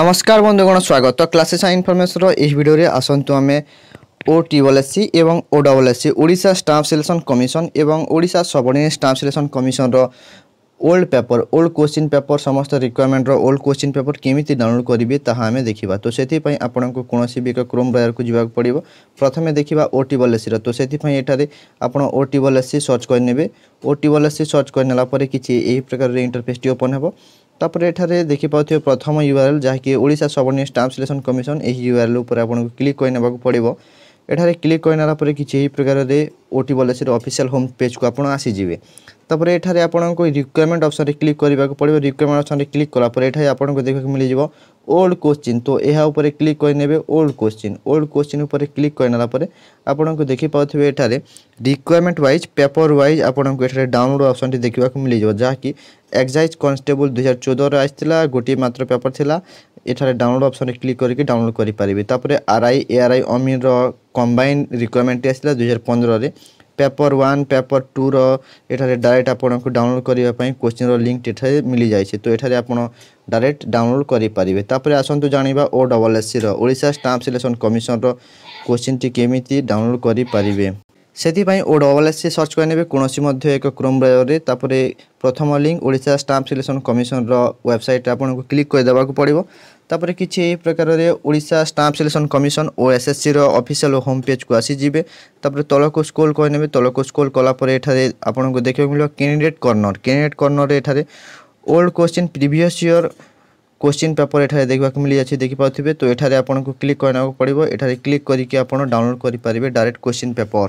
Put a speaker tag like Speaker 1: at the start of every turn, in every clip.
Speaker 1: নমস্কার বন্ধুগণ স্বাগত ক্লাসে সাই ইনফরমেশনর এই ভিডিওরে আসন্তু আমি ও টিওএলএসসি এবং O double S C Odisha staff selection commission এবং ওড়িশা সবর্ডিনেট স্টাফ সিলেকশন কমিশনর old paper old question paper সমস্ত রিকোয়ারমেন্টর ওল্ড কোশ্চিন পেপর কেমিতি ডাউনলোড করবে তাহা আমি দেখিবা তো সেপাই আপনার কোণী বিক ক্রোম ব্রাউজরক যা পড়ব প্রথমে দেখিবা ও টিওএলএসসির তো সেপাই এখানে আপনার ও টিওএলএসসি সর্চ করে নেবে ও টিওএলএসসি সর্চ করে নেলা পরে কিছু এই প্রকারের ইন্টরফেসটি ওপন হব ତାପରେ ଏଠାରେ ଦେଖିପାରୁଥିବେ ପ୍ରଥମ ୟୁଆର୍ଏଲ୍ ଯାହାକି ଓଡ଼ିଶା ସବର୍ଣ୍ଣିଂ ଷ୍ଟାମ୍ପ ସିଲେକ୍ସନ୍ କମିଶନ୍ ଏହି ୟୁଆର୍ଏଲ୍ ଉପରେ ଆପଣଙ୍କୁ କ୍ଲିକ୍ କରିନେବାକୁ ପଡ଼ିବ ଏଠାରେ କ୍ଲିକ୍ କରିନେଲା ପରେ କିଛି ଏହି ପ୍ରକାରରେ ଓଟି ବାଲେଶ୍ୱର ଅଫିସିଆଲ ହୋମ୍ ପେଜ୍କୁ ଆପଣ ଆସିଯିବେ ତାପରେ ଏଠାରେ ଆପଣଙ୍କୁ ରିକ୍ୱାରମେଣ୍ଟ ଅପସନ୍ରେ କ୍ଲିକ୍ କରିବାକୁ ପଡ଼ିବ ରିକ୍ୱାରମେଣ୍ଟ ଅପସନ୍ରେ କ୍ଲିକ୍ କଲା ପରେ ଏଠାରେ ଆପଣଙ୍କୁ ଦେଖିବାକୁ ମିଳିଯିବ ଓଲ୍ଡ କୋଶ୍ଚିନ୍ ତ ଏହା ଉପରେ କ୍ଲିକ୍ କରିନେବେ ଓଲ୍ଡ କୋଶ୍ଚିନ୍ ଓଲ୍ଡ କୋଶ୍ଚିନ୍ ଉପରେ କ୍ଲିକ୍ କରିନେଲା ପରେ ଆପଣଙ୍କୁ ଦେଖିପାରୁଥିବେ ଏଠାରେ ରିକ୍ୱାରମେଣ୍ଟ ୱାଇଜ୍ ପେପର ୱାଇଜ୍ ଆପଣଙ୍କୁ ଏଠାରେ ଡାଉନଲୋଡ଼ ଅପସନ୍ଟି ଦେଖିବାକୁ ମିଳିଯିବ ଯାହାକି ଏକ୍ସାଇଜ୍ କନଷ୍ଟେବଲ ଦୁଇହଜାର ଚଉଦରେ ଆସିଥିଲା ଗୋଟିଏ ମାତ୍ର ପେପର ଥିଲା ଏଠାରେ ଡାଉନଲୋଡ଼ ଅପସନ୍ରେ କ୍ଲିକ୍ କରିକି ଡାଉନଲୋଡ଼ କରିପାରିବେ ତାପରେ R I A R I ଅମିନ୍ର କମ୍ବାଇନ୍ ରିକ୍ୱାରମେଣ୍ଟଟି ଆସିଥିଲା ଦୁଇହଜାର ପନ୍ଦରରେ পেপর ওয়াନ୍ পেପর ଟୁର ଏଠାରେ ଡାଇରେକ୍ଟ ଆପଣଙ୍କୁ ଡାଉନଲୋଡ଼ କରିବା ପାଇଁ କୋଶ୍ଚିନ୍ର ଲିଙ୍କ୍ ଏଠାରେ ମିଳିଯାଇଛି ତ ଏଠାରେ ଆପଣ ଡାଇରେକ୍ଟ ଡାଉନଲୋଡ଼ କରିପାରିବେ ତାପରେ ଆସନ୍ତୁ ଜାଣିବା ଓ ଡବଲ୍ ଏସ୍ସିର ଓଡ଼ିଶା ଷ୍ଟାମ୍ପ ସିଲେକ୍ସନ୍ କମିଶନର କୋଶ୍ଚିନ୍ଟି କେମିତି ଡାଉନଲୋଡ଼ କରିପାରିବେ ସେଥିପାଇଁ O double S C search କରିନେବେ କୌଣସି ମଧ୍ୟ ଏକ କ୍ରୋମ୍ ବ୍ରାଉଜରରେ ତାପରେ ପ୍ରଥମ ଲିଙ୍କ୍ ଓଡ଼ିଶା ଷ୍ଟାମ୍ପ ସିଲେକ୍ସନ୍ କମିଶନର ୱେବସାଇଟ୍ ଆପଣଙ୍କୁ କ୍ଲିକ୍ କରିଦେବାକୁ ପଡ଼ିବ ତାପରେ କିଛି ଏହି ପ୍ରକାରରେ Odisha staff selection commission O ଏସ୍ଏସ୍ସିର ଅଫିସିଆଲ୍ ହୋମ୍ ପେଜ୍କୁ ଆସିଯିବେ ତାପରେ ତଳକୁ ସ୍କ୍ରୋଲ୍ କରିନେବେ ତଳକୁ ସ୍କ୍ରୋଲ୍ କଲାପରେ ଏଠାରେ ଆପଣଙ୍କୁ ଦେଖିବାକୁ ମିଳିବ କ୍ୟାଣ୍ଡିଡେଟ୍ କର୍ଣ୍ଣର କ୍ୟାଣ୍ଡିଡେଟ୍ କର୍ଣ୍ଣରରେ ଏଠାରେ old question previous year question paper এখানে দেখা মিলিযাচ্ছে দেখিপারে তো এখানে আপনার ক্লিক করা পড়ব এখানে ক্লিক করি আপনার ডাউনলোড করে পারবে ডাইরেক্ট কোশ্চিন পেপর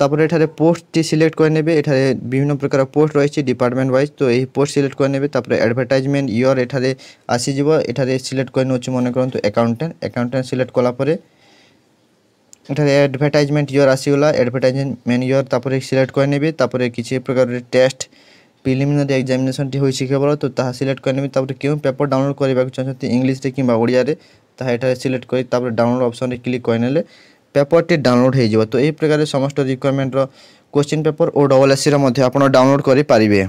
Speaker 1: তাপরে এঠারে পোস্ট টি সিলেক্ট কইনেবে এঠারে বিভিন্ন প্রকার পোস্ট রইছে ডিপার্টমেন্ট वाइज তো এই পোস্ট সিলেক্ট কইনেবে তারপরে অ্যাডভার্টাইজমেন্ট ইয়ার এঠারে আসিজিব এঠারে সিলেক্ট কইন আছে মনে করন তো অ্যাকাউন্ট্যান্ট অ্যাকাউন্ট্যান্ট সিলেক্ট কোলাপরে এঠারে অ্যাডভার্টাইজমেন্ট ইয়ার আসিলা অ্যাডভার্টাইজমেন্ট মেন ইয়ার তারপরে সিলেক্ট কইনেবে তারপরে কিছে প্রকার টেস্ট প্রিলিমিনারি এক্সামিনেশন টি হইছে কেবল তো তা সিলেক্ট কইনেবে তারপরে কিউ পেপার ডাউনলোড কইবা চাসতে ইংলিশে কিম্বা ওড়িয়া রে তা এঠারে সিলেক্ট কই তারপরে ডাউনলোড অপশন এ ক্লিক কইনেলে পেপরটি ডাউনলোড হয়ে তো এই প্রকার সমস্ত রিকোয়ারমেন্টর কোশ্চিন পেপর ও ডবল এসির মধ্যে আপনার ডাউনলোড করে পারিবে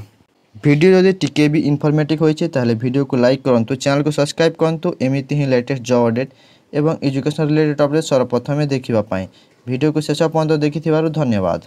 Speaker 1: ভিডিও যদি টিকে বি ইনফরমেটিভ হয়েছে তাহলে ভিডিওকে লাইক করতু চ্যানেলকে সবসক্রাইব করতু এমিতি হি লেটেস্ট জব অপডেট এবং এজুকেশন রিলেটেড অপডেট সর্বপ্রথমে দেখিবা পাই ভিডিওকে শেষ পর্যন্ত দেখিথিবারু ধন্যবাদ